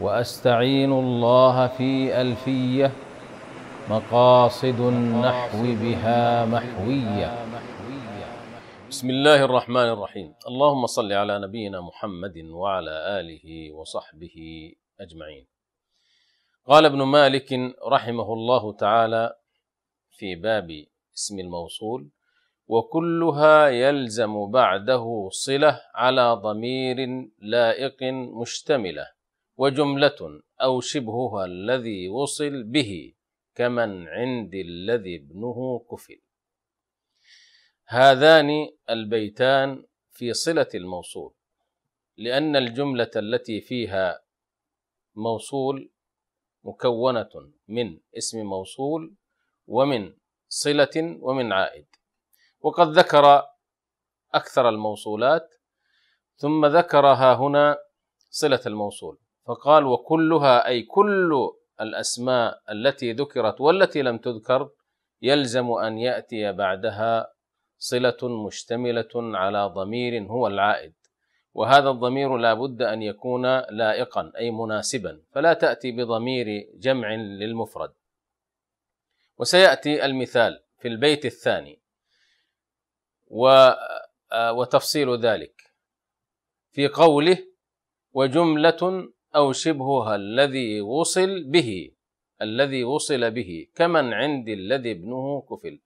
وأستعين الله في ألفية مقاصد النحو بها محوية بسم الله الرحمن الرحيم اللهم صل على نبينا محمد وعلى آله وصحبه أجمعين قال ابن مالك رحمه الله تعالى في باب اسم الموصول وكلها يلزم بعده صله على ضمير لائق مشتمله وجملة أو شبهها الذي وصل به كمن عند الذي ابنه كفل هذان البيتان في صلة الموصول لأن الجملة التي فيها موصول مكونة من اسم موصول ومن صلة ومن عائد وقد ذكر أكثر الموصولات ثم ذكرها هنا صلة الموصول فقال وكلها اي كل الاسماء التي ذكرت والتي لم تذكر يلزم ان ياتي بعدها صله مشتمله على ضمير هو العائد وهذا الضمير لا بد ان يكون لائقا اي مناسبا فلا تاتي بضمير جمع للمفرد وسياتي المثال في البيت الثاني و آه، وتفصيل ذلك في قوله وجمله أو شبهها الذي وصل به الذي وصل به كمن عند الذي ابنه كفل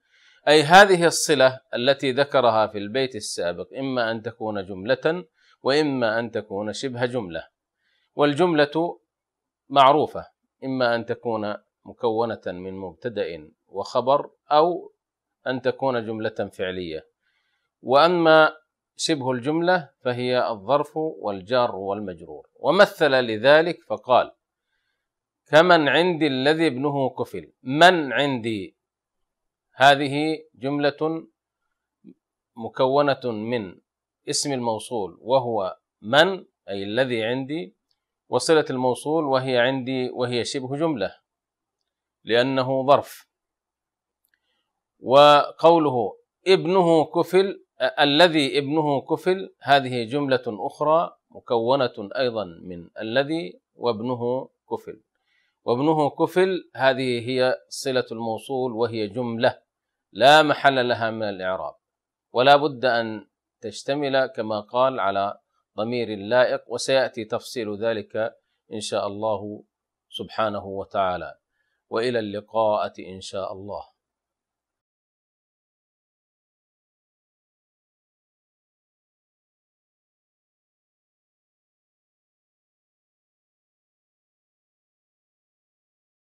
أي هذه الصلة التي ذكرها في البيت السابق إما أن تكون جملة وإما أن تكون شبه جملة والجملة معروفة إما أن تكون مكونة من مبتدأ وخبر أو أن تكون جملة فعلية وأما شبه الجملة فهي الظرف والجار والمجرور ومثل لذلك فقال كمن عندي الذي ابنه قفل من عندي هذه جملة مكونة من اسم الموصول وهو من أي الذي عندي وصلة الموصول وهي عندي وهي شبه جملة لأنه ظرف وقوله ابنه كفل الذي ابنه كفل هذه جملة أخرى مكونة أيضا من الذي وابنه كفل وابنه كفل هذه هي صلة الموصول وهي جملة لا محل لها من الإعراب ولا بد أن تشتمل كما قال على ضمير لائق وسيأتي تفصيل ذلك إن شاء الله سبحانه وتعالى وإلى اللقاءة إن شاء الله